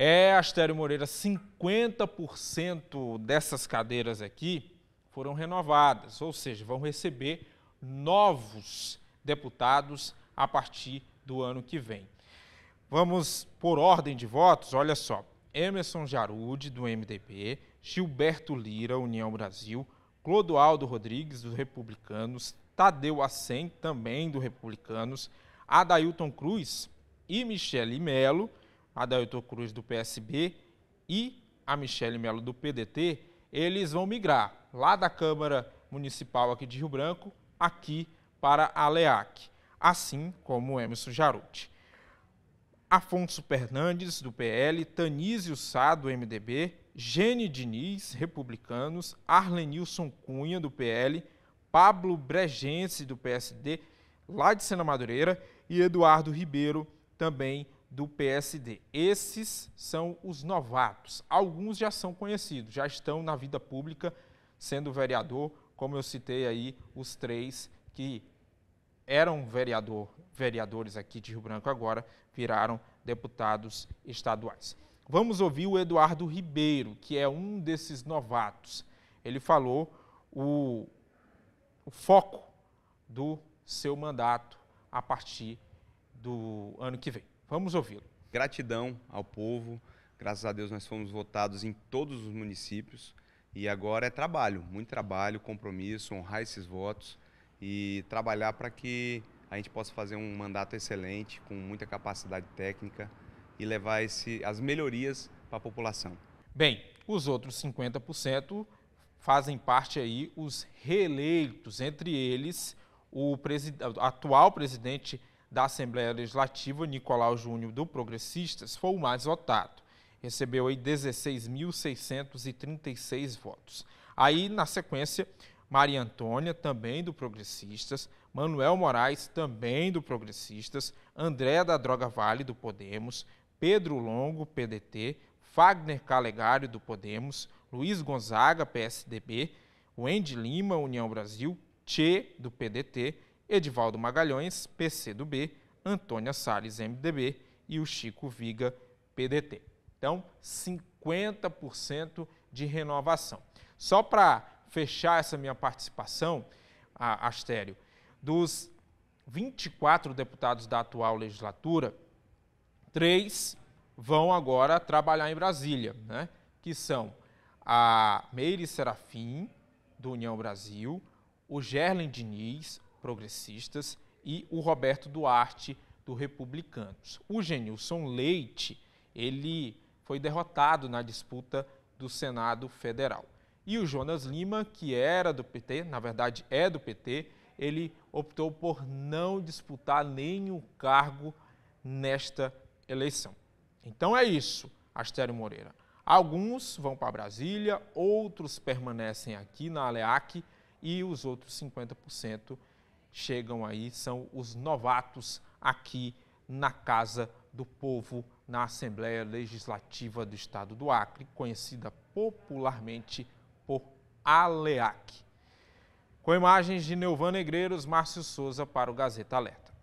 É, Astério Moreira, 50% dessas cadeiras aqui foram renovadas, ou seja, vão receber novos deputados a partir do ano que vem. Vamos por ordem de votos, olha só. Emerson Jarude, do MDB, Gilberto Lira, União Brasil, Clodoaldo Rodrigues, dos Republicanos, Tadeu Assen também do Republicanos, Adailton Cruz e Michele Melo, Adalto Cruz do PSB e a Michele Melo do PDT, eles vão migrar lá da Câmara Municipal aqui de Rio Branco, aqui para a LEAC, assim como o Emerson Jaruti. Afonso Fernandes, do PL, Tanísio Sá, do MDB, Gene Diniz, Republicanos, Arlenilson Cunha, do PL, Pablo Bregense, do PSD, lá de Sena Madureira, e Eduardo Ribeiro, também do PSD. Esses são os novatos. Alguns já são conhecidos, já estão na vida pública sendo vereador, como eu citei aí os três que eram vereador, vereadores aqui de Rio Branco agora viraram deputados estaduais. Vamos ouvir o Eduardo Ribeiro, que é um desses novatos. Ele falou o, o foco do seu mandato a partir do ano que vem. Vamos ouvi-lo. Gratidão ao povo. Graças a Deus nós fomos votados em todos os municípios. E agora é trabalho, muito trabalho, compromisso, honrar esses votos e trabalhar para que a gente possa fazer um mandato excelente, com muita capacidade técnica e levar esse, as melhorias para a população. Bem, os outros 50% fazem parte aí os reeleitos, entre eles o, presid... o atual presidente da Assembleia Legislativa, Nicolau Júnior do Progressistas, foi o mais votado. Recebeu aí 16.636 votos. Aí, na sequência, Maria Antônia, também do Progressistas, Manuel Moraes, também do Progressistas, André da Droga Vale, do Podemos, Pedro Longo, PDT, Fagner Calegari, do Podemos, Luiz Gonzaga, PSDB, Wendy Lima, União Brasil, Tchê, do PDT, Edivaldo Magalhães, PCdoB, Antônia Salles, MDB e o Chico Viga, PDT. Então, 50% de renovação. Só para fechar essa minha participação, Astério, dos 24 deputados da atual legislatura, três vão agora trabalhar em Brasília, né? que são a Meire Serafim, do União Brasil, o Gerlin Diniz, Progressistas, e o Roberto Duarte, do Republicanos. O Genilson Leite, ele foi derrotado na disputa do Senado Federal. E o Jonas Lima, que era do PT, na verdade é do PT, ele optou por não disputar nenhum cargo nesta eleição. Então é isso, Astério Moreira. Alguns vão para Brasília, outros permanecem aqui na ALEAC e os outros 50% chegam aí são os novatos aqui na Casa do Povo, na Assembleia Legislativa do Estado do Acre, conhecida popularmente por ALEAC. Com imagens de Neuvan Negreiros, Márcio Souza para o Gazeta Alerta.